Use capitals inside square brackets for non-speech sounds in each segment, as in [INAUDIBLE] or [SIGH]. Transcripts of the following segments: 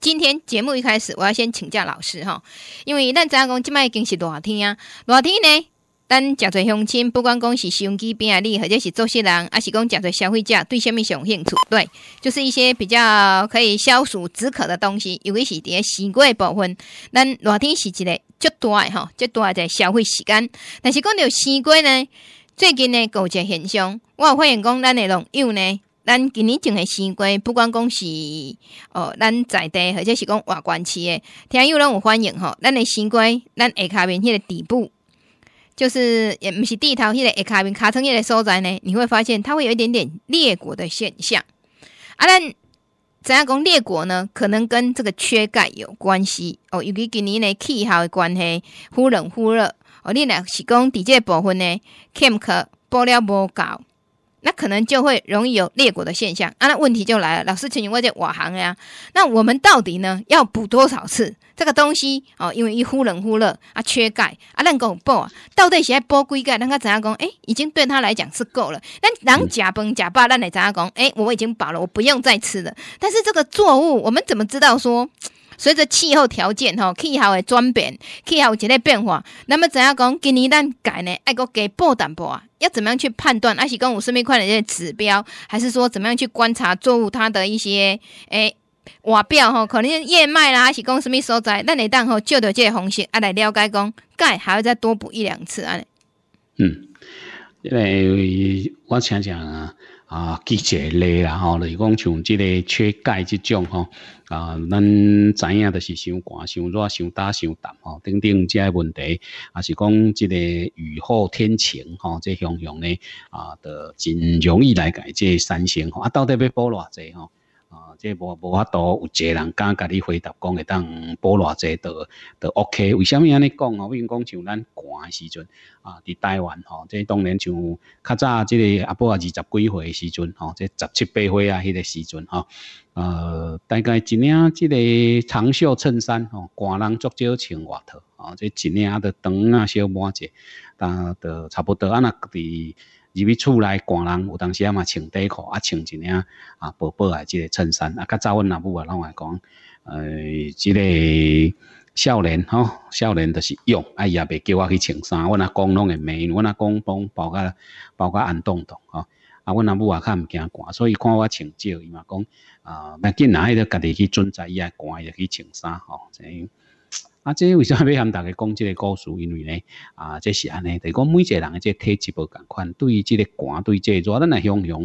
今天节目一开始，我要先请教老师哈，因为咱知影讲即摆已经是热天啊，热天呢，咱食侪相亲，不管讲是兄机边啊，你或者是做新人，抑是讲食侪消费者对虾米有兴趣？对？就是一些比较可以消暑止渴的东西，尤其是伫咧西瓜部分，咱热天是时大足吼，的大足一个消费时间，但是讲到西瓜呢，最近呢，一个现象，我有发现讲咱诶农友呢。咱今年种的西瓜，不管讲是哦，咱在地或者是讲外关区的，听友拢有欢迎吼咱的西瓜，咱下骹面迄个底部，就是也毋是地头迄个下骹面卡层迄个所在呢。你会发现，它会有一点点裂果的现象。啊，咱怎样讲裂果呢？可能跟这个缺钙有关系哦。尤其今年的气候的关系，忽冷忽热。哦，你若是讲即个部分呢，欠壳补了无够。那可能就会容易有裂果的现象啊！那问题就来了，老师，请你问这瓦行呀。那我们到底呢要补多少次这个东西哦？因为一忽冷忽热啊，缺钙啊，烂果爆啊，到底现在补几钙？让他怎样讲？哎，已经对他来讲是够了。那狼假崩假霸，那怎样讲哎，我已经饱了，我不用再吃了。但是这个作物，我们怎么知道说？随着气候条件吼，气候的转变，气候有一个变化，那么怎样讲今年咱改呢，爱阁加补淡薄啊？要怎么样去判断？还是讲有十二块的这些指标，还是说怎么样去观察作物它的一些诶外表吼？可能叶脉啦，还是讲什么所在？咱会当吼照着这个方式啊来了解讲钙还要再多补一两次啊？嗯，因为我想讲啊。啊，季节个例啦吼，就是讲像这个缺钙这种吼，啊，咱知影的就是伤寒、伤热、伤打、伤淡吼，等等这个问题，啊，是讲这个雨后天晴吼，这向阳呢啊，就真容易来改这三吼，啊，到底要补偌济吼？即无无法度有一个人敢甲己回答讲会当补偌即都都 OK。为什么安尼讲哦？因为讲像咱寒诶时阵啊，在台湾吼，即当然像较早即个阿伯二十几岁诶时阵吼，即十七八岁啊，迄个时阵哈，呃，大概一领即个长袖衬衫吼，寒人足少穿外套吼，即一领啊，要等啊小满者，但就差不多啊个伫。入去厝内寒人，有当时啊嘛穿短裤，啊穿一领啊薄薄啊即个衬衫，啊较早阮老母啊，拢会讲，呃，即个少年吼，少年就是用，伊也袂叫我去穿衫，阮阿公拢会骂，阮阿公帮包括包括安栋栋吼，啊阮阿母啊较毋惊寒，所以看我穿少伊嘛讲，啊，要紧啊伊都家己去准备，伊爱寒伊就去穿衫吼，所样。啊，这为啥要向大家讲这个故事？因为呢，啊，这是安尼，就讲每一个人的这体质不同款。对于这个寒，对于这热，咱来向向，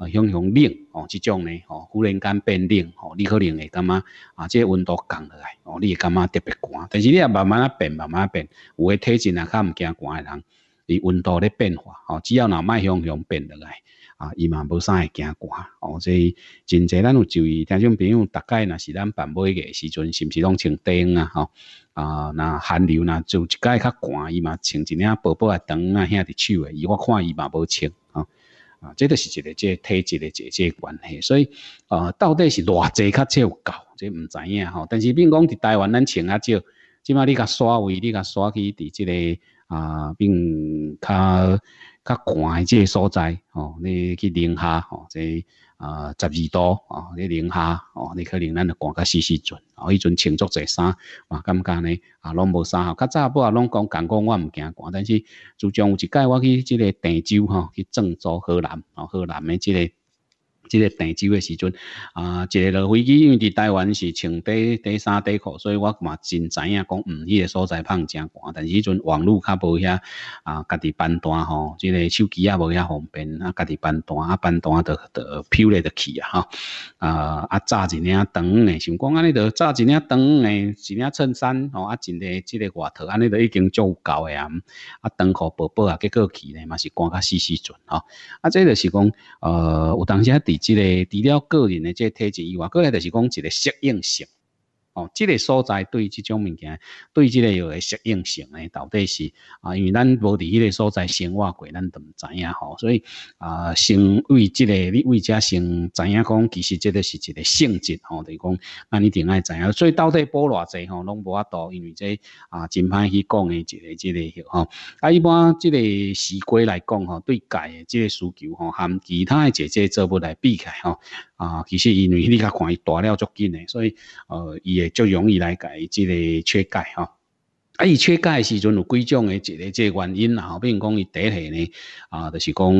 向向冷哦，这种呢，哦，忽然间变冷哦，你可能会感觉啊，这温度降下来哦，你会感觉特别寒？但是你也慢慢啊变，慢慢啊变，有诶体质啊，较毋惊寒诶人，伊温度咧变化哦，只要那脉向向变落来。啊，伊嘛无啥会惊寒，哦，所以真侪咱有注意，听种朋友大概若是咱办每个时阵，是毋是拢穿短啊？吼啊，那寒流若就一届较寒，伊嘛穿一领薄薄啊长啊，兄弟手诶，伊我看伊嘛无穿吼，啊，这都是一个即体质的这这关系，所以啊，到底是偌济较有够，即毋知影吼。但是，比如讲伫台湾咱穿较少，即码你甲刷位，你甲刷去伫即个啊，并较。较寒的即个所在，吼，你去零下，吼，即啊十二度，吼，你零下，哦，你可能咱就寒较丝丝阵，吼，迄阵穿足者衫，哇，感觉呢，啊，拢无衫，吼，较早不啊，拢讲讲讲我毋惊寒，但是，自从有一届我去即个郑州，吼，去郑州河南，哦，河南的即个。即个订机位时阵，啊，一个落飞机，因为伫台湾是穿短短衫、短裤，所以我嘛真知影讲唔去个所在，怕正寒。但是迄阵网络较无遐，啊，家己办单吼，即个手机也无遐方便，啊，家己办单啊，办单着着票咧，着去啊，吼，啊，啊，扎一领长诶，想讲安尼着，扎一领长诶，一领衬衫吼，啊，一件即个外套安尼着已经足够诶啊，啊，长裤薄薄啊，结个去咧嘛是关卡细细准啊，啊，这着是讲，呃，有当下底。即个除了个人的即体质以外，个人就是讲即个适应性。哦，即个所在对即种物件，对即个有诶适应性诶，到底是啊？因为咱无伫迄个所在生活过，咱都毋知影吼。所以啊，先为即个你为遮先知影讲，其实即个是一个性质吼，等于讲，那你定爱知影。所以到底补偌济吼，拢无法度，因为即啊真歹去讲诶，一个即个吼。啊，一般即个西瓜来讲吼，对钙诶即个需求吼，含其他诶这些做不来避开吼。啊，其实因为你看伊大了足紧诶，所以呃，伊诶。较容易来改即个缺钙吼。啊，伊缺钙时阵有几种诶，一个即个原因，啦，吼，比如讲伊第一系呢，啊，就是讲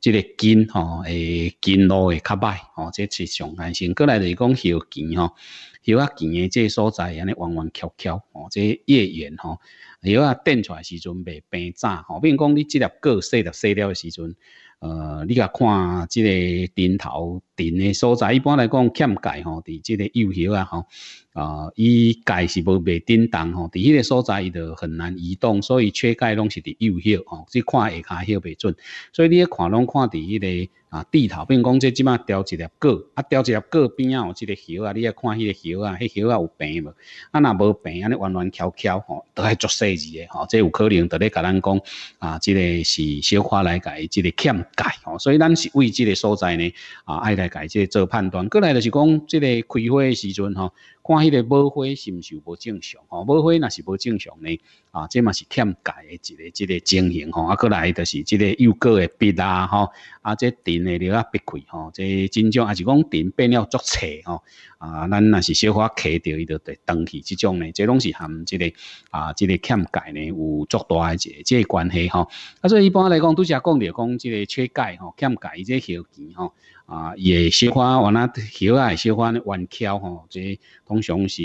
即个筋吼诶，筋路会较歹，吼，即系上安心。过来就是讲休筋吼，休啊筋诶，即个所在安尼弯弯曲曲，吼，即个越远吼，休啊跌出来时阵袂变早，比如讲你即粒骨洗着洗了诶时阵，呃，你甲看即个顶头。病诶所在，一般来讲欠钙吼，伫即个幼叶啊吼，啊，伊钙是无袂振动吼，伫迄个所在伊就很难移动，所以缺钙拢是伫幼叶吼，即看下骹迄袂准。所以你咧看拢看伫迄个啊地头，如讲即即摆掉一粒果，啊掉一粒果边啊有即个叶啊，你咧看迄个叶啊，迄叶啊有病无？啊若无病，安尼弯弯翘翘吼，都系足细字诶吼，这有可能伫咧甲咱讲啊，即个是小可来伊即个欠钙吼，所以咱是为即个所在呢啊爱来。来解做判断，过来就是讲，即个开的时阵吼。看迄个无花是毋是无正常吼？无花若是无正常呢？啊，这嘛是欠钙的一个一个情形吼。啊，过来就是即个又果的鼻啊吼，啊，这顶诶了啊鼻开吼，这真正也是讲顶变了足斜吼。啊，咱若是小可揢着伊，就对长去，即种呢，这拢是含即个啊，即个欠钙呢有足大一节，这关系吼。啊，所以一般来讲拄则讲着讲即个缺钙吼，欠钙这条件吼，啊，伊会小可来小可啊，小可弯翘吼，这。通常是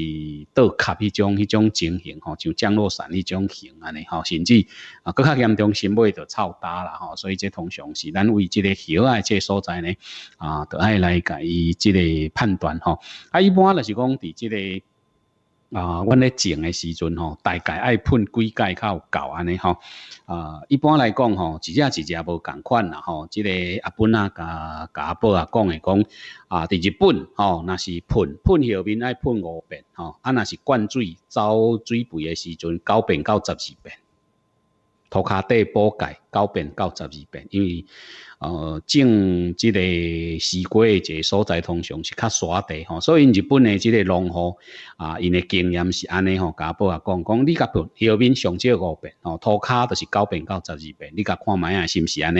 倒卡迄种、迄种情形吼，就降落伞迄种型安尼吼，甚至啊，搁较严重，心尾着臭焦啦吼。所以这通常是咱为这个血爱这所在呢，啊，着爱来甲伊这个判断吼。啊，一般就是讲伫这个。啊，阮咧种诶时阵吼，大概爱喷几届介有高安尼吼。啊，一般来讲吼，一只一只无共款啦吼。这个阿本啊，甲甲阿宝啊讲诶讲啊，伫日本吼，那是喷喷下面爱喷五遍吼，啊若是灌水，走水肥诶时阵九遍到十二遍。涂骹底补钙九遍到十二遍，因为呃种即个西瓜一个所在通常是较沙地吼，所以日本诶即个农户啊，因诶经验是安尼吼，甲婆啊讲讲，你甲后边上少五遍，吼涂骹着是九遍到十二遍，你甲看卖啊，是毋是安尼？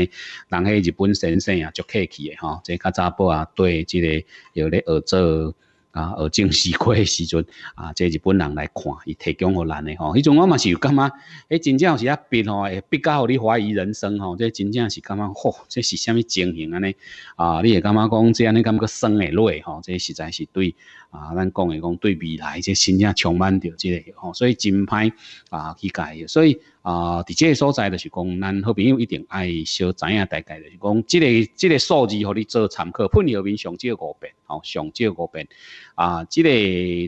人迄日本先生啊，足客气诶吼，这较早甫啊对即个有咧学做。啊，而正式过的时阵，啊，这日本人来看，伊提供互咱的吼，迄种我嘛是感觉，诶，真正是啊，逼吼，会别互你怀疑人生吼，这真正是感觉，吼，这是虾米情形安尼啊，你会感觉讲这安尼感觉生的累吼，这实在是对啊，咱讲的讲对未来，这真正充满着即个吼，所以真歹啊去解，所以。啊！伫即个所在，就是讲咱好朋友一定爱小知影大概，就是讲即个、即个数字，互你做参考。喷药面上少五遍，吼、哦，上少五遍啊，即个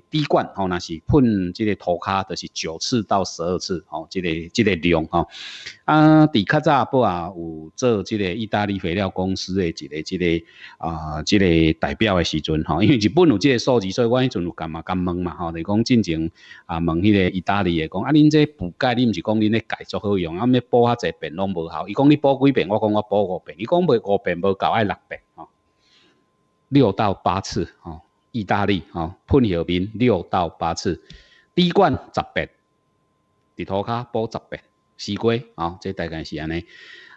滴灌，吼，若是喷即个涂骹，就是九次到十二次，哦，即个、即个量，吼。啊，伫较早不啊，有做即个意大利肥料公司的一个即个啊，即个代表的时阵吼，因为日本有即个数据，所以我迄阵有干嘛敢问嘛吼？就讲进前啊，问迄个意大利的讲，啊，恁这补钙恁毋是讲恁的钙足好用，啊，要补较济遍拢无效。伊讲你补几遍，我讲我补五遍，伊讲无五遍无够爱六遍吼，六到八次吼，意大利吼，喷药面六到八次，滴灌十遍，伫涂骹补十遍。死鬼，啊，这大概是安尼。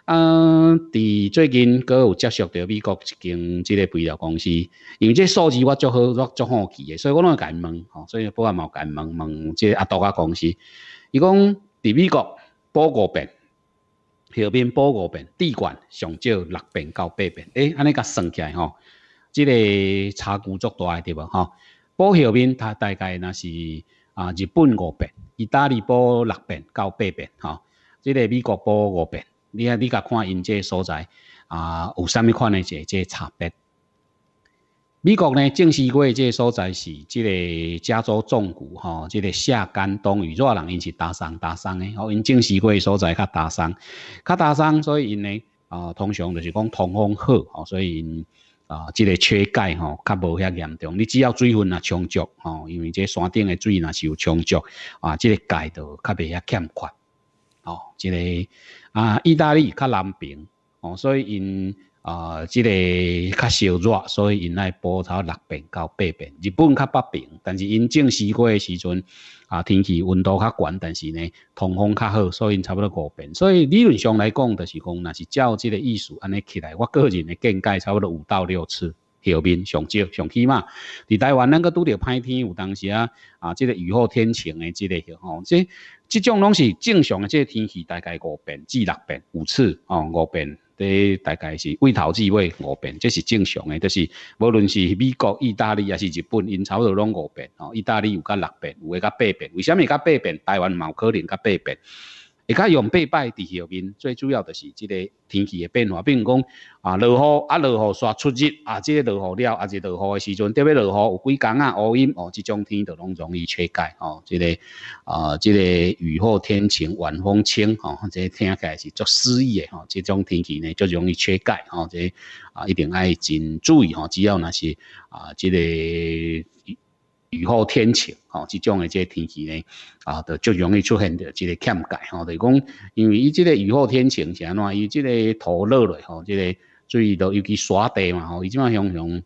嗯，伫最近，阁有接触着美国一间即个肥料公司，因为这数字我足好，我足好奇诶，所以我拢会甲系问，吼，所以不甲毛问，问即个阿多家公司，伊讲伫美国保五遍，菲边保五遍，地广上少六遍到八病，哎，安尼甲算起来吼，即个差距足大，诶，对无，吼？保律边他大概若是啊日本五遍，意大利保六遍到八病，哈。即个美国不一样，你啊，你甲看因即个所在啊，有啥物款诶即即差别？美国咧，正西区即个所在是即个加州重谷吼，即个夏干冬雨热人因是大山大山诶，哦，因正西区所在较大山，较大山，所以因呢啊，通常就是讲通风好，哦，所以因啊，即个缺钙吼较无遐严重。你只要水分啊充足，吼，因为即山顶诶水若是有充足，啊，即个钙都较袂遐欠缺。哦，即个啊，意大利较南边，哦，所以因啊，即个较烧热，所以因爱波头六边到八边。日本较北边，但是因种西瓜诶时阵啊，天气温度较悬，但是呢，通风较好，所以差不多五边。所以理论上来讲，就是讲，若是照即个意思安尼起来，我个人诶见解差不多五到六次。后面上少上起码。伫台湾咱个拄着歹天，有当时啊啊，即个雨后天晴诶，即个吼，即即种拢是正常诶，即个天气大概五变至六变，五次哦，五变在大概是开头几尾五变，这是正常的。就是无论是美国、意大利还是日本，因差不多拢五变哦。意大利有甲六变，有诶甲八变。为什么甲八变？台湾嘛有可能甲八变。会较用八拜伫后面，最主要的是即个天气诶变化，比如讲啊，落雨啊，落雨刷出日啊，即个落雨了，啊，即落雨诶时阵特别落雨有几工啊，乌阴哦，即种天就拢容易缺钙哦，即个啊，即个雨后天晴晚风清哦，即个听起来是足诗意诶哦。即种天气呢就容易缺钙哦，即个啊一定爱真注意哦。只要那些啊，即个。雨后天晴，吼，即种的个天气呢，啊，就就容易出现着即个欠钙，吼，就是讲，因为伊即个雨后天晴，是安怎，伊即个土落来吼，即个水都尤其沙地嘛，吼，伊即嘛像像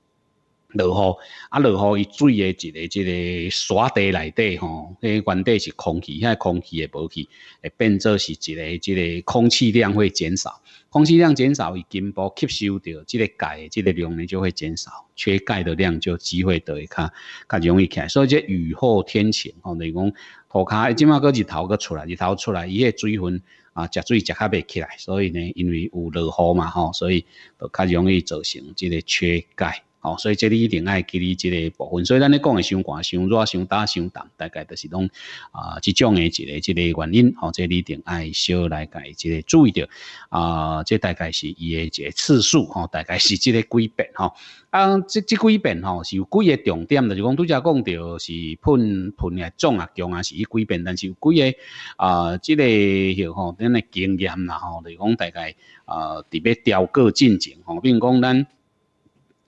落雨，啊，落雨伊水的一个即个沙地内底，吼，迄、个原底是空气，迄个空气会无去，会变做是一个这个空气量会减少。空气量减少，伊根部吸收到这个钙，这个量呢就会减少，缺钙的量就机会得会较较容易起来。所以这雨后天晴吼，哦，你讲涂骹即马个日头个出来，日头出来伊个水分啊，食水食较袂起来，所以呢，因为有落雨嘛吼，所以就较容易造成这个缺钙。哦，所以这里一定爱记你这个部分，所以咱咧讲诶，上寒、相热、上大、上淡，大概都是拢啊，即种诶一个一个原因。哦，这里一定爱小来改，即个注意着啊。即大概是伊诶一个次数，吼，大概是即个几遍，吼。啊，这这几遍吼是有几个重点，就是讲拄只讲着是喷喷诶重啊、强啊，是伊几遍，但是有几个啊，即个吼，咱诶经验啦，吼，就讲大概啊，特别调过进程吼，如讲咱。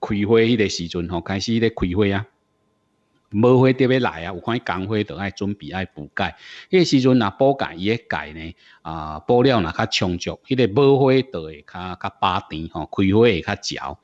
开花迄个时阵吼，开始咧开花啊，无花都要来啊。有看刚花都爱准备爱补钙，迄个时阵若补钙伊个钙呢啊补了若较充足，迄个无花都会较较巴甜吼，开花会较焦。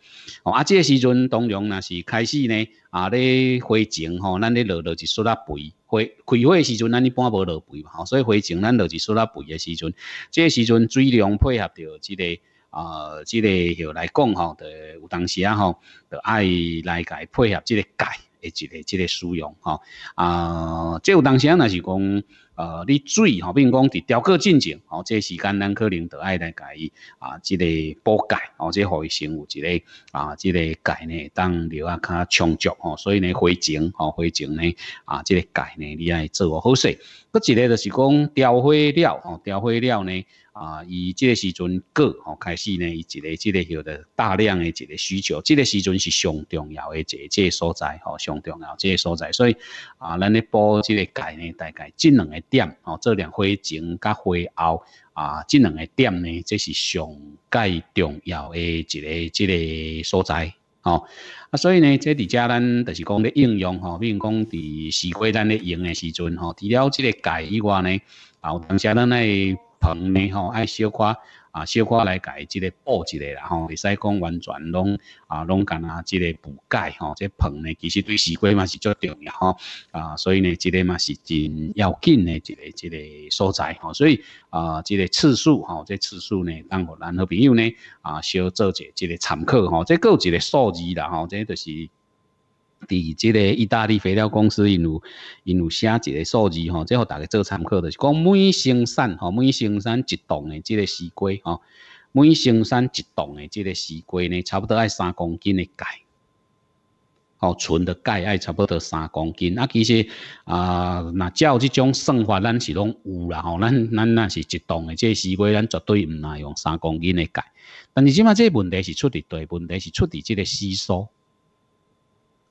啊，这个时阵当然若是开始呢啊，咧花前吼，咱咧落落一束仔肥。花开花诶时阵，咱一般无落肥嘛，吼，所以花前咱落一束仔肥诶时阵，这个时阵水量配合着之个。啊，即个吼来讲吼，就有当时啊吼，就爱来甲伊配合即个钙，诶一个即个使用吼。啊，即有当时若是讲，呃，你水吼，比如讲伫雕刻进程，哦，即个时间咱可能就爱来甲伊啊，即个补钙，哦，即可以成有一个，啊，即个钙呢，当留啊较充足吼，所以呢，花精吼，花精呢，啊，即个钙呢，你爱做好势。搁一个就是讲雕花料，吼，雕花料呢。啊，伊这个时阵过吼开始呢，一个这个晓的大量的这个需求，这个时阵是上重要的一个这个所在，吼，上重要这个所在，所以啊，咱咧补这个钙呢，大概这两个点，哦，这两会前甲会后啊，这两个点呢，这是上钙重要的一个这个所在，哦，啊，所以呢，这里加咱就是讲咧应用，吼，比如讲伫四场咱咧用的时阵，吼，除了这个钙以外呢，啊，有当时咱咧。棚呢，吼，爱小可啊，小可来改，即个布一个啦，吼，会使讲完全拢啊，拢干啊，即个补钙吼，即棚呢，其实对西瓜嘛是最重要吼，啊，所以呢，即个嘛是真要紧的，一个即个所在吼，所以啊，即个次数吼，即次数呢，当我咱好朋友呢，啊，小做一个即个参考吼，即个有一个数字啦，吼，即就是。伫即个意大利肥料公司，因有因有写一个数字吼，最后大家做参考就是讲每生产吼每生产一栋的即个西瓜吼，每生产一栋的即个西瓜呢，差不多爱三公斤的钙，哦，纯的钙爱差不多三公斤。啊，其实啊，那照即种算法，咱是拢有啦吼，咱咱那是一栋的即个西瓜，咱绝对唔爱用三公斤的钙。但是起码即个问题是出伫对，问题是出伫即个吸收。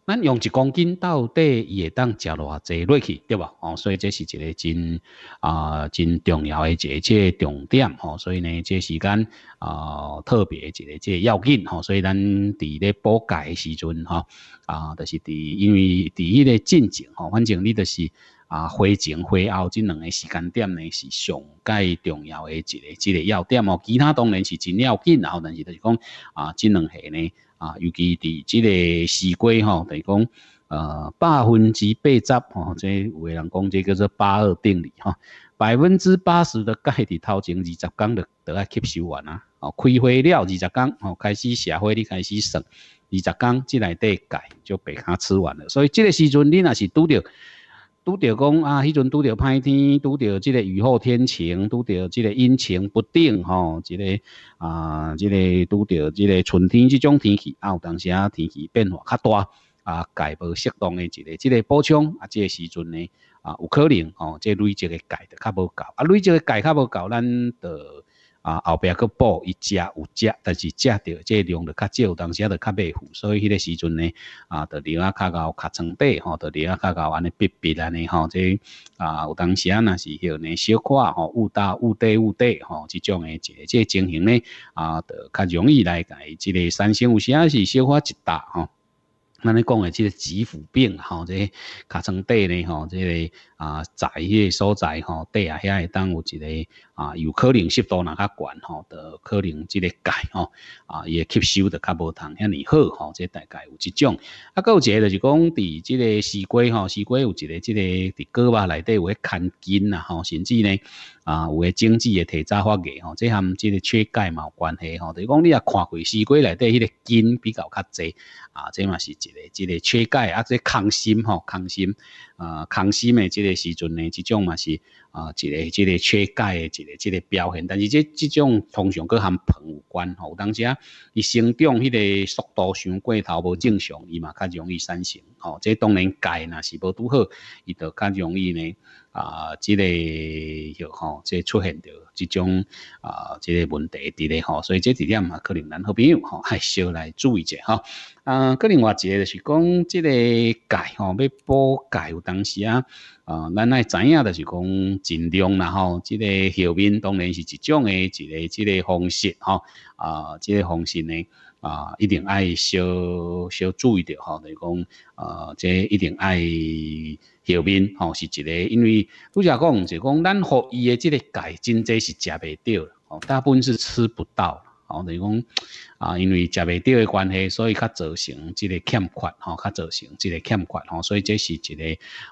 咱用一公斤到底也会当食落去，对吧？哦，所以这是一个真啊真重要的一个重点哦。所以呢，这时间啊特别一个这要紧吼。所以咱伫咧补钙时阵吼，啊，就是伫因为伫迄个进程哦，反正你就是啊，花前花后即两个时间点呢是上界重要的一个一个要点哦。其他当然是真要紧，然后但是就是讲啊，即两下呢。啊，尤其伫即个西瓜吼，等于讲，呃百分之八十，吼，即有为人讲，即叫做八二定理，嗬，百分之八十的钙伫头前二十天就就喺吸收完啊，哦，开花了二十天，哦，开始下会你开始算，二十天之内啲钙就被它吃完了，所以即个时阵，你若是遇到，拄着讲啊，迄阵拄着歹天，拄着即个雨后天晴，拄着即个阴晴不定吼，即个啊，即个拄着即个春天即种天气，啊，有当时啊天气变化较大，啊，钙无适当诶一个即个补充啊，即个时阵呢，啊，有可能哦，即累积诶钙得较无够，啊，累积诶钙较无够，咱就。啊，后壁佫补伊食有食，但是食着即量就较少，当时啊就较袂赴，所以迄个时阵呢，啊，就尿啊较厚，较层底吼，就尿啊较厚，安尼逼逼安尼吼，即啊有当时啊那是许呢小可吼，误打误大误大吼，即种诶，即即情形呢，啊，就较容易来伊即个三生有时啊是小可一打吼，咱咧讲诶即个皮肤病吼，即尻川底呢吼，即个。啊，在迄个所在吼，地下遐会当有一个啊，有可能湿度若较悬吼，就可能即个钙吼，啊伊诶吸收的较无通遐尼好吼，即大概有即种。啊，个有个就是讲，伫即个西瓜吼，西瓜有一个即个伫果肉内底有迄含金呐吼，甚至呢啊有诶种济诶提早发芽吼，即含即个缺钙嘛有关系吼，就讲你若看过西瓜内底迄个金比较较侪啊，这嘛是一个一个缺钙啊，即康心吼，康心，啊，康心诶即个。这时阵呢，这种嘛是啊，一个、一个缺钙的一个、一个表现。但是这、这种通常佮含硼有关吼，有当时啊，伊生长迄个速度伤过头无正常，伊嘛较容易生成吼。这当然钙若是无拄好，伊就较容易呢。啊，这类吼，即出现着即种啊，这个问题伫咧吼，所以这几点啊，可能咱好朋友吼，还是要来注意者哈。啊，可能我个就是讲，这个钙吼要补钙有当时啊啊，咱爱知影的是讲尽量然后，这个后面当然是一种诶，一个即个方式吼。啊，即个方式呢。啊，一定爱小小注意着吼，就是讲，啊，这一定爱后面吼是一个，因为拄则讲就讲，咱互伊的这个钙真这是食袂着，大部分是吃不到。哦，等是讲啊，因为食袂到的关系，所以较造成即个欠缺，吼，较造成即个欠缺，吼，所以这是一个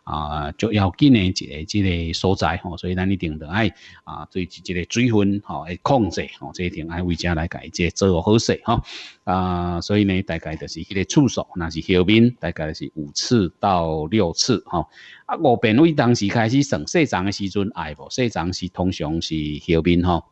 啊，足要紧的，一个，即个所在，吼，所以咱一定得爱啊，对这个水分，吼，会控制，吼，这一停爱为家来改，个做好势，哈，啊，所以呢，大概就是迄个次数，若是后面大概是五次到六次，哈，啊，我本位当时开始上细针的时阵，哎，无细针是通常是后面，吼。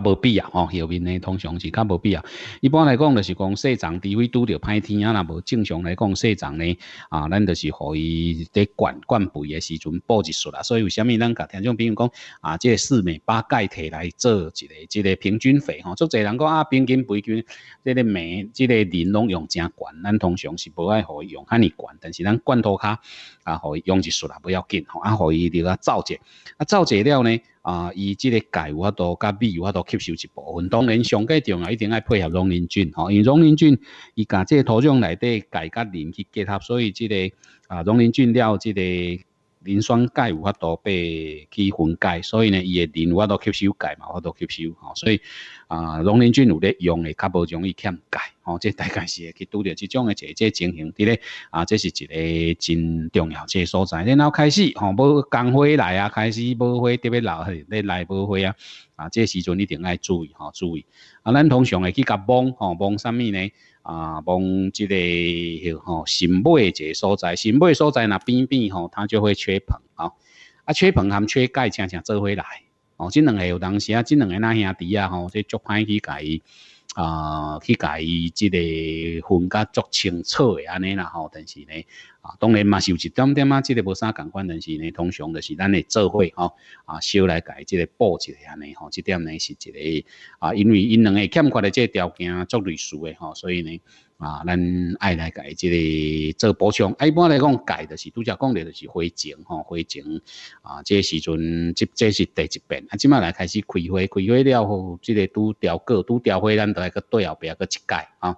较无必要吼，后、面呢通常是较无必要。一般来讲，就是讲细长，除非拄着歹天啊，若无正常来讲，细长呢啊，咱就是互伊伫灌灌肥诶时阵补一束啦。所以为虾米咱甲听众朋友讲啊，即、个四美八钙摕来做一个一个平均肥吼，足、哦、侪人讲啊，平均肥均，即、个镁、即、个磷拢用正悬，咱通常是无爱互伊用遐尔悬，但是咱罐头骹啊，互伊用一束啦，不要紧吼，啊，互伊了啊造者，啊造者了呢。啊！伊即个钙有法度甲镁有法度吸收一部分。当然，上季重要一定爱配合农林菌，吼，因为农林菌，伊甲即个土壤内底钙甲磷去结合，所以即个啊农林菌了即个。磷酸钙有法度被去分解，所以呢，伊的磷有法度吸收钙嘛，有法度吸收。吼、所以啊，农民菌有咧用的较无容易欠钙。吼，这大概是会去拄着即种的个这情形，伫咧。啊，这是一个真重要这所在。然后开始吼，无干灰来啊，开始无花特别老去咧来无花啊。啊，这时阵一定爱注意，吼，注意。啊，咱通常会去甲摸吼摸啥物呢？啊，帮即个吼新买诶一个所在，新买所在若变变吼，它就会缺硼啊，啊缺硼含缺钙常常做回来，哦，即两个有当时啊，即两个那兄弟啊吼，即足歹去甲伊。啊，去甲伊即个分甲足清楚诶，安尼啦吼，但是呢，啊，当然嘛，是有一点点啊，即个无啥感官，但是呢，通常就是咱会做伙吼，啊，收来甲伊即个布置下安尼吼，即点呢是一个啊，因为因两个欠款的即个条件足类似诶吼，所以呢。啊，咱爱来改，即个做做充。啊，一般来讲，改的是拄则讲的就是花情吼，花情啊，即个时阵即即是第一遍啊，即摆来开始开花，开花了后，即个拄调过，拄调花，咱来个对后壁个一改啊。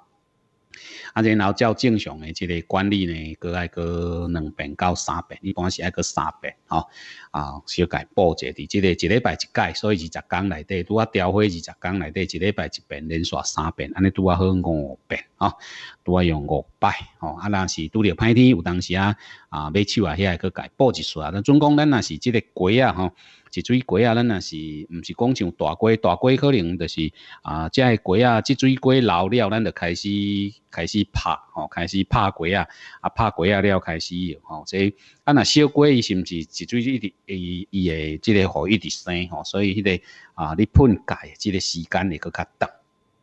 啊，然后照正常的这个管理呢，个爱个两遍到三遍，一般是爱个三遍吼。啊，小改补者，伫即个一礼拜一改，所以二十工内底，拄啊调回二十工内底，一礼拜一遍，连续三遍，安尼拄啊好五遍啊。都要五拜，哦，啊，若是拄着歹天，有当时啊，啊，买手啊，遐去改补一束啊。咱总讲，咱若是即个鸡啊，吼，一水鸡啊，咱若是毋是讲像大鸡，大鸡可能就是啊，即个鸡啊，即水鸡老了，咱就开始开始拍，哦，开始拍鸡啊，啊，拍鸡啊了，开始，哦，所以，啊，若小鸡伊是毋是一水一直，伊，伊会即个互一直生，哦，所以，迄个啊，你喷改，即个时间会搁较短。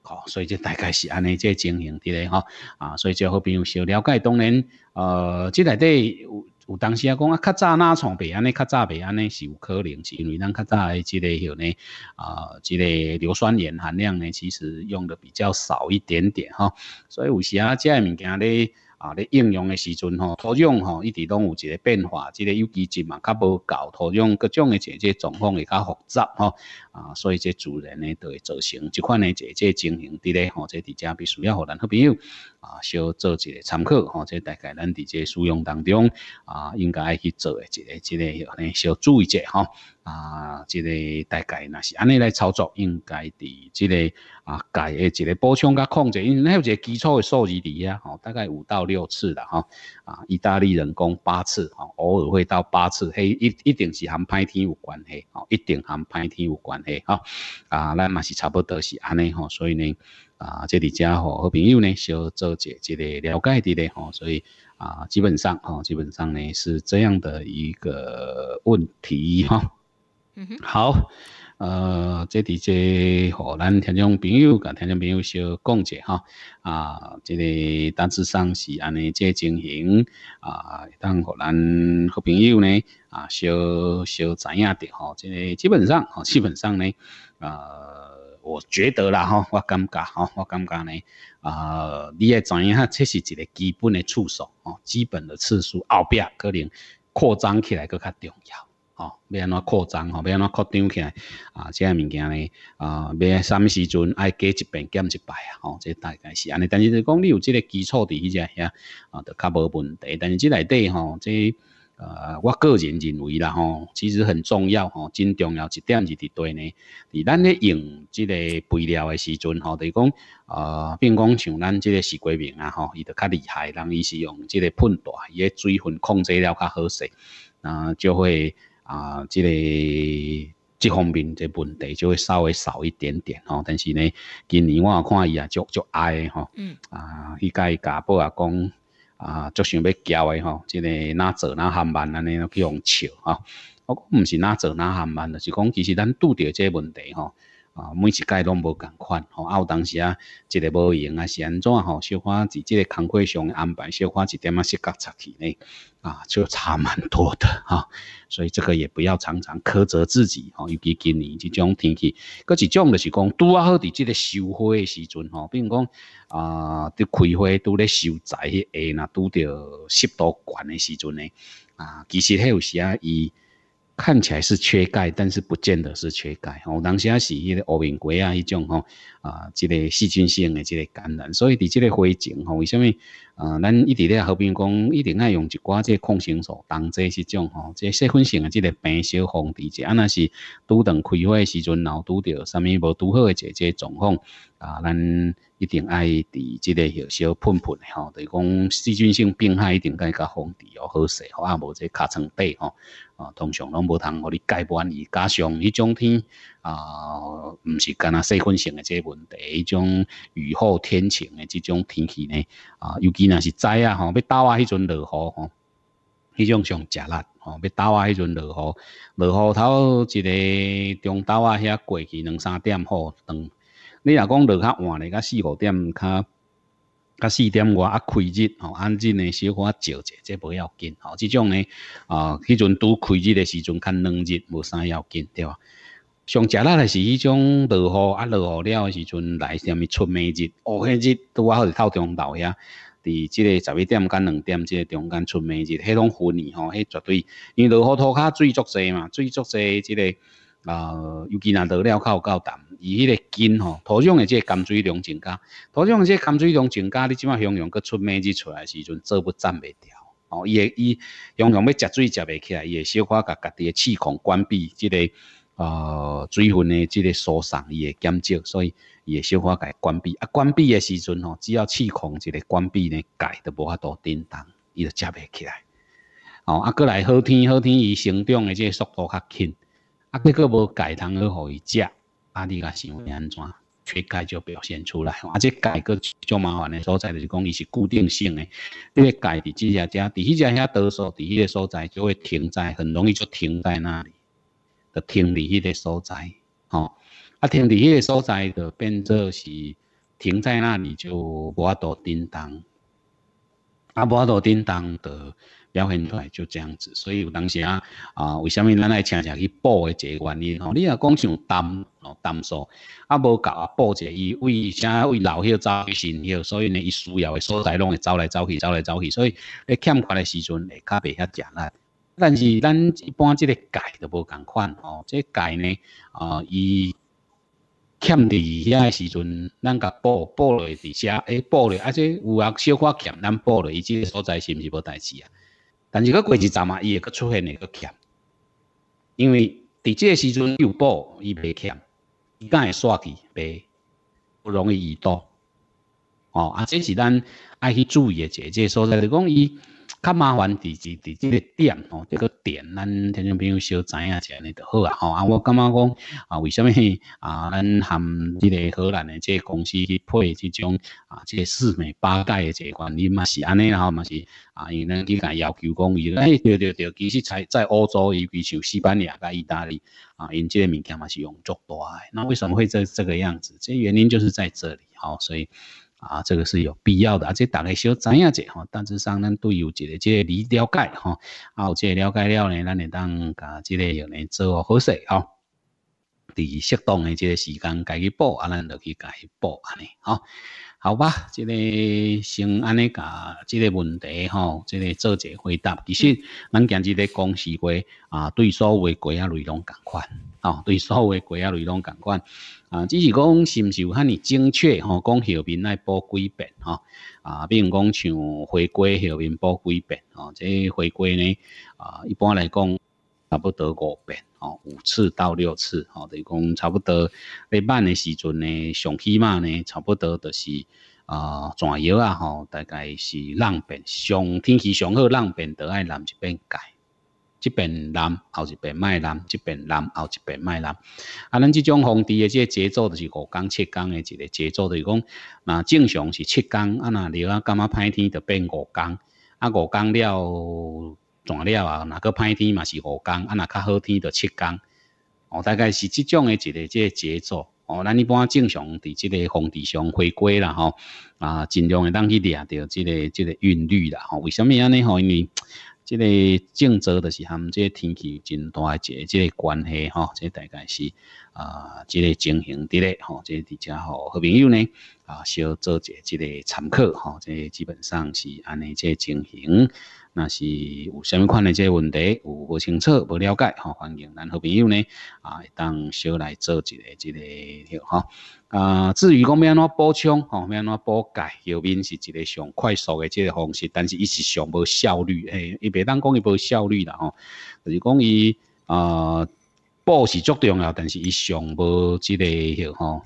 哦，所以就大概是安尼，这情形伫咧吼啊，所以就好朋友是了解，当然呃，即里底有有当时啊讲啊，较早拿创备安尼，较早备安尼是有可能，是因为咱较早即个有呢啊，即个硫酸盐含量呢，其实用的比较少一点点哈，所以有时啊，即个物件咧。啊！咧应用的时阵吼，土壤吼，一直拢有一个变化，即个有机质嘛，较无够，土壤各种的这个状况会较复杂吼，啊，所以这自然呢，就会造成即款呢，这个情形，伫咧吼，这伫遮必须要和咱好朋友。啊，小做一个参考，吼，这大概咱伫这使用当中啊，应该去做诶，一个、一个，吼，呢，小注意者，吼，啊，这个大概那是安尼来操作，应该伫这个啊，改诶，一个补充甲控制，因为那有一个基础诶数字伫啊，吼，大概五到六次了，吼啊，意大利人工八次，啊，偶尔会到八次，嘿，一一定是含拍天有关系，吼，一定含拍天有关系，啊，啊，那嘛是差不多是安尼，吼，所以呢，啊，这里家伙好朋友呢，小做解，姐的了解的嘞，吼，所以啊，基本上，哈，基本上呢是这样的一个问题，哈，嗯哼，好。呃，即伫即，互咱听众朋友、甲听众朋友小讲者哈。啊，即个大致上是安尼即情形啊，会当互咱好朋友呢啊，小小知影的吼。即个基本上，吼基本上呢，呃，我觉得啦吼，我感觉吼，我感觉呢，啊，你也知影，这是一个基本的次数哦，基本的次数后壁可能扩张起来更加重要。哦，要安怎扩张吼，要安怎扩张起来啊？这些物件呢啊，要什么时阵爱加一遍减一败啊？哦，这大概是安尼。但是你讲你有这个基础底，只吓啊，就较无问题。但是即内底吼，即呃，我个人认为啦吼，其实很重要吼，真重要一点是伫对呢。伫咱咧用即个肥料诶时阵吼，就讲呃，如讲像咱即个徐国饼啊吼，伊就较厉害，人伊是用即个喷大，伊诶水分控制了较好势，啊，就会。啊，即个这方面即问题就会稍微少一点点吼，但是呢，今年我看伊啊，足足哀吼，嗯，啊，伊家伊家婆啊讲啊，足想要交诶吼，即个哪做哪含慢安尼去互笑啊，我讲毋是哪做哪含慢了，是讲其实咱拄着即个问题吼。啊，每一届拢无共款，吼，啊，有当时啊，一个无闲啊是安怎吼，小可伫即个工作上安排，小可一点啊死角出去呢，啊，就差蛮多的 [LAUGHS] 哈，所以这个也不要常常苛责自己，吼，尤其今年即种天气，搁一种就是讲，拄啊，好伫即个收获诶时阵吼，比如讲啊，伫开花拄咧收摘迄下，若拄着湿度悬诶时阵呢，啊，其实迄有时啊，伊。看起来是缺钙，但是不见得是缺钙。哦，当时是迄个乌病菌啊迄种吼，啊，即个细菌性的即个感染，所以伫即个花种吼，为什么啊？咱一直咧，何冰讲，一定爱用一寡即个抗生素，当这些种吼，即些菌性的即个病小防治者，啊若是拄等开花时阵，然后拄着啥物无拄好诶，一节状况。啊，咱一定爱伫即个许小盆盆吼，就是讲细菌性病害一定爱甲防治哦，好势吼，啊无即尻川床底吼，啊通常拢无通互你解完。伊加上迄种天啊，毋是干那细菌性诶即问题，迄种雨后天晴诶即种天气呢，啊，尤其若是灾啊吼，要倒啊迄阵落雨吼，迄种上食力吼，要倒啊迄阵落雨，落雨头一个中倒啊遐过去两三点吼，等。你若讲落较晚咧，甲四五点，较较四点外啊开日吼安静呢小可照者，这无要紧吼。即种呢啊，迄阵拄开日诶时阵较两日无啥要紧，对吧？上食辣诶是迄种落雨啊，落雨了诶时阵来点么出梅日，哦，迄日拄啊好是透中昼遐。伫即个十一点甲两点即个中间出梅日，迄拢昏呢吼，迄绝对因为落雨土较水足济嘛，水足济即个。啊，尤其若得了，较有够淡，伊迄个根吼，土壤诶，即个含水量增加，土壤即个含水量增加，你即马阳阳佮出梅子出来时阵，做不站袂牢哦。伊会伊阳阳要食水食袂起来，伊会小可甲家己的气孔关闭，即个呃水分的即个疏散伊会减少，所以伊会小可个关闭。啊，关闭诶时阵吼，只要气孔一个关闭呢，钙都无法度叮当，伊就食袂起来。哦，啊，过来好天好天，伊生长诶即个速度较轻。啊，结果无改通又互伊食，啊，你甲想为安怎缺钙就表现出来，而且改个较麻烦的所在就是讲伊是固定性的，你钙伫即只家，伫迄只遐多数，伫迄个所在就会停在，很容易就停在那里，就停伫迄个所在，吼，啊停伫迄个所在就变做是停在那里就无法度叮当，啊无法度叮当的。表现出来就这样子，所以有当时啊啊，为什么咱爱常常去补的这个原因哦？你若讲像担哦，担数啊，无够啊，补者伊为啥为老许走新迄，所以呢，伊需要的所在拢会走来走去，走来走去，所以欠款的时阵会较袂遐食力。但是咱一般即个钙都无共款哦，这改呢啊，伊欠伫遐的时阵，咱甲补补落伫下，诶，补落而且有啊，小可欠咱补落，伊即个所在是毋是无代志啊？但是个过一阵嘛，伊会个出现个个欠，因为伫即个时阵有补伊袂欠，伊干会煞去袂不容易伊多哦啊，这是咱爱去注意个一个所在，你讲伊。较麻烦，伫伫伫即个点哦，这个点，咱听众朋友小知影一下咧就好啊。吼，啊，我刚刚讲啊，为什么啊？咱含即个荷兰的即个公司去配即种啊，即个四美八代的即个原因嘛是安尼然后嘛是啊，因为咱自家要求讲伊，哎，对对对，其实才在欧洲，伊比像西班牙甲意大利啊，因即个物件嘛是用足大的。那为什么会这这个样子？即个原因就是在这里。好，所以。啊，这个是有必要的，而且大家小知影一下，哈，大致上咱都有一个这理了解，哈，好，这了解了呢，咱哩当甲这个有呢做好势，哦。伫适当诶，即个时间，家己补，啊，咱就去家己补安尼，好，好吧，即个先安尼甲即个问题，吼，即个做者回答。其实咱今日咧讲实话，啊，对所谓贵啊类拢共款，哦，对所谓贵啊类拢共款，啊，只是讲是毋是有遐尼精确，吼，讲后面来补几遍，吼，啊，比如讲像回归后面补几笔，哦，即回归呢，啊，一般来讲。差不多五遍哦，五次到六次哦，等于讲差不多。你慢的时阵呢，上起码呢，差不多就是啊，转摇啊吼，大概是浪变。上天气上好，浪变都爱南一遍改，这边南后一边卖南，这边南后一边卖南。啊，咱这种放低的这个节奏就是五工七工的一个节奏，等于讲那正常是七工，啊那如啊，感觉歹天就变五工。啊五工了。转了啊，哪个歹天嘛是五工，啊哪较好天就七工，哦大概是这种的这个这个节奏，哦，咱一般正常伫这个皇帝上回归了吼，啊尽量会当去掠到这个这个韵律啦，吼，为什么安尼吼？因为这个郑州的是含这天气真大，一个这个关系即、这大概是啊这个情形的嘞，吼，这伫遮吼好朋友呢啊，小做一这个参考，吼，这基本上是安尼这情形。那是有甚物款的即个问题，有无清楚、无了解？吼，欢迎咱好朋友呢，啊，当小来做一个一啲，吼，啊，至于讲要安怎补充，吼，要安怎补钙，药品是一个上快速的即个方式，但是伊是上无效率，诶，伊唔当讲伊无效率啦，吼，就是讲伊啊，补是足重要，但是伊上无即个，吼，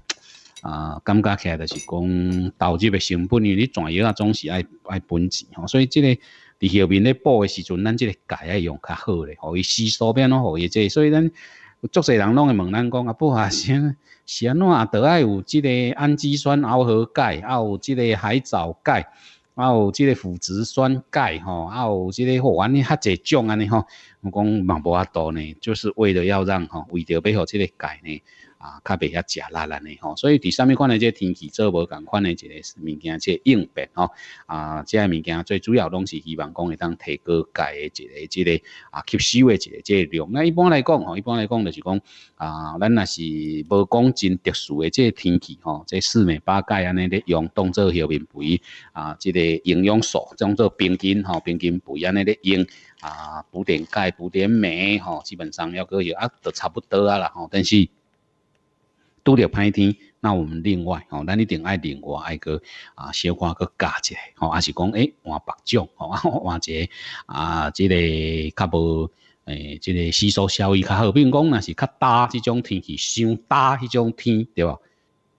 啊，感觉起来就是讲，投入的成本，因为你转嘢啊，总是爱爱本钱，吼，所以即个。伫后面咧补诶时阵，咱即个钙啊用较好咧，互伊吸收变咯互伊即所以咱足侪人拢会问咱讲，啊，补啊先，先侬啊得爱有即个氨基酸螯合钙，啊有即个海藻钙，啊有即个腐植酸钙，吼，啊有即个，我安尼较侪种安尼吼，我讲嘛无法度呢，就是为了要让吼，为着要互即个钙呢。啊，较袂遐食力安尼吼，所以第三面讲呢，即天气做无共款诶，一个物件，即应变哦。啊，即个物件最主要拢是希望讲会当提高钙诶，一个，即个啊吸收诶，一个即量。那一般来讲，吼，一般来讲就是讲啊，咱若是无讲真特殊诶，即天气吼，即四面八钙安尼咧用当做后面肥啊，即个营养素当做平均吼，平均肥安尼咧用啊，补点钙，补点镁吼，基本上要个有啊，都差不多啊啦吼，但是。拄着歹天，那我们另外，吼，咱一定爱另外爱个啊，少花个加下吼，还是讲哎，换白种吼，[LAUGHS] 换个啊，这个较无，哎，这个吸收效益较好，比如讲若是较大这种天气伤大这种天对吧？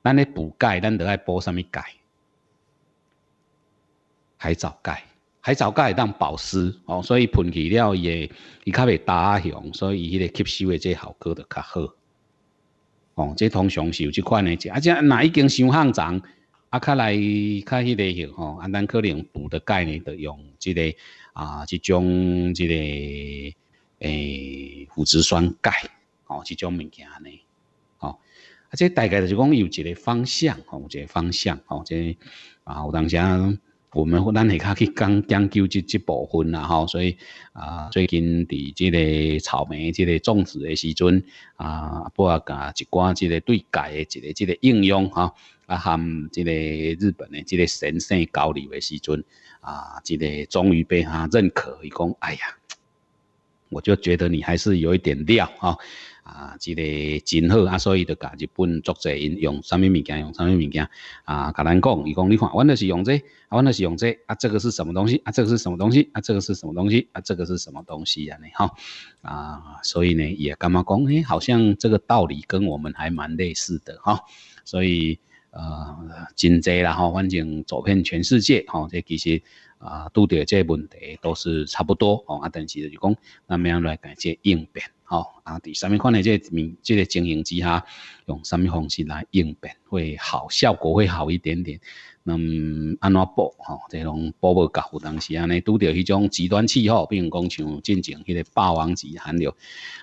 咱咧补钙，咱着爱补啥物钙？海藻钙，海藻钙会当保湿，哦，所以喷起了也，伊较袂打响，所以伊个吸收的这效果着较好。哦，这通常是有这款的，而且哪一间伤上脏，啊，较来较迄个吼，啊，咱可能补的钙呢，得用这个啊，这种这个诶，腐殖酸钙，哦，这种物件呢，哦，啊，这大概就是讲有一个方向，哦，一个方向，哦，这啊，有当时啊。我们咱会较去讲讲究这这部分啦吼，所以啊，最近伫这个草莓、这个种植的时阵啊，不啊，一寡这个对改的这个这个应用哈，啊含这个日本的这个神圣交流的时阵啊，这个终于被他认可，伊讲哎呀，我就觉得你还是有一点料啊。啊，这个真好啊，所以就甲日本作者用什么物件，用什么物件啊，甲咱讲，伊讲你看，我那是用这，啊，我那是用这，啊，这个是什么东西？啊，这个是什么东西？啊，这个是什么东西？啊，这个是什么东西啊你哈啊，所以呢也干嘛讲？诶，好像这个道理跟我们还蛮类似的哈，所以呃，真济然后反正走遍全世界哈，这其实。啊，拄着即个问题都是差不多哦，啊，但是就讲，咱要来解即应变哦？啊，第三面款的即面即个情形之下，用什么方式来应变会好，效果会好一点点。嗯，安怎补？哈，这种补到有当时安尼拄着迄种极端气候，比如讲像进前迄个霸王级寒流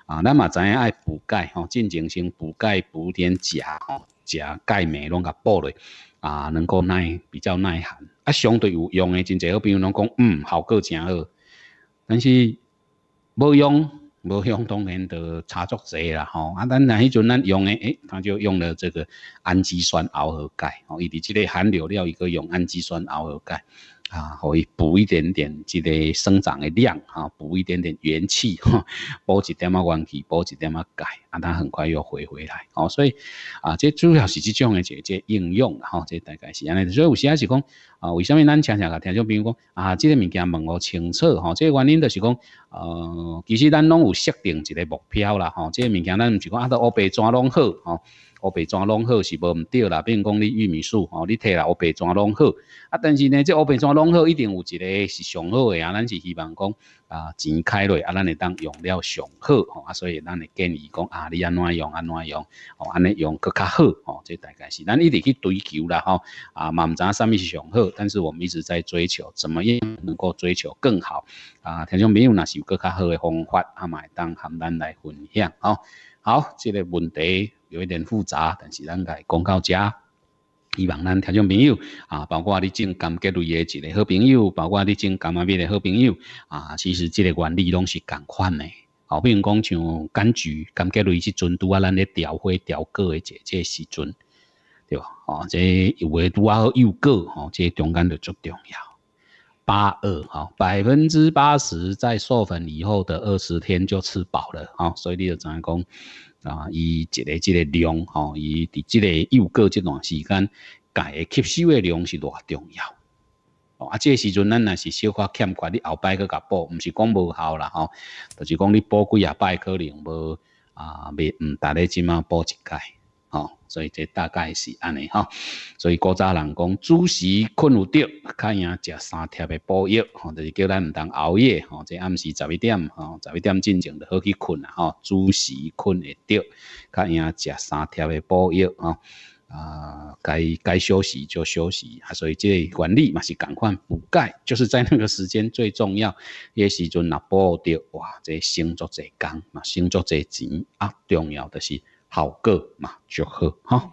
啊，咱嘛知影爱补钙吼，进前先补钙，补点钾。食钙镁拢甲补嘞，啊，能够耐比较耐寒，啊，相对有用的真济好朋友拢讲，嗯，效果真好。但是无用，无用当然就差足侪啦吼。啊，咱那迄阵咱用的，哎，他就用了这个氨基酸螯合钙，哦，伊伫即个含硫料，伊可以用氨基酸螯合钙啊，可以补一点点即个生长的量啊，补一点点元气，补一点仔元气，补一点仔钙。它很快又回回来，哦，所以啊，这主要是这种的这这应用，哈，这大概是，所以有时也是讲啊，为什么咱常常甲听，众比如讲啊，这个物件问我清楚，哈，这个原因就是讲，呃，其实咱拢有设定一个目标啦，哈，这个物件咱唔是讲啊，都乌白纸拢好，哈，乌白纸拢好是无毋对啦，比如讲你玉米树，哦，你摕来乌白纸拢好，啊，但是呢，这乌白纸拢好一定有一个是上好的啊，咱是希望讲。啊，钱开嘞，啊，咱会当用了上好吼，啊，所以咱会建议讲啊，你安怎样，安怎样，哦，安尼用佫较好吼，这大概是咱一直去追求啦吼，啊，嘛毋知影啥物是上好，但是我们一直在追求，怎么样能够追求更好啊？听众朋友若是有佫较好诶方法，啊，会当含咱来分享吼。好，这个问题有一点复杂，但是咱来讲到遮。希望咱听众朋友啊，包括你种柑橘类的一个好朋友，包括你种柑仔蜜的好朋友啊，其实这个原理拢是共款的。好，比如讲像柑橘、柑橘类，是阵拄啊，咱咧调花、调果的，这这时准，对吧？哦，这有拄啊好幼果，哦，这中间就最重要。八二，好，百分之八十在授粉以后的二十天就吃饱了，好，所以你就怎样讲？啊，伊一个、即个量，吼，伊伫即个幼过即段时间，个吸收诶量是偌重要。哦啊，这时阵咱若是小可欠缺，你后摆去甲补，毋是讲无效啦，吼，就是讲你补几啊摆可能无啊，未毋逐咧即满补一届。所以这大概是安尼哈，所以古早人讲，主时困有得，较赢食三贴的补药，吼、就是叫咱毋通熬夜。吼，这暗时十一点，吼，十一点进前就好去困啦。吼，主时困会得，较赢食三贴的补药。啊，啊，该该休息就休息。啊，所以这管理嘛是赶快补钙，就是在那个时间最重要。迄时阵若补得哇，这星座这工，嘛星座这钱啊，重要的是。好个嘛，就喝哈。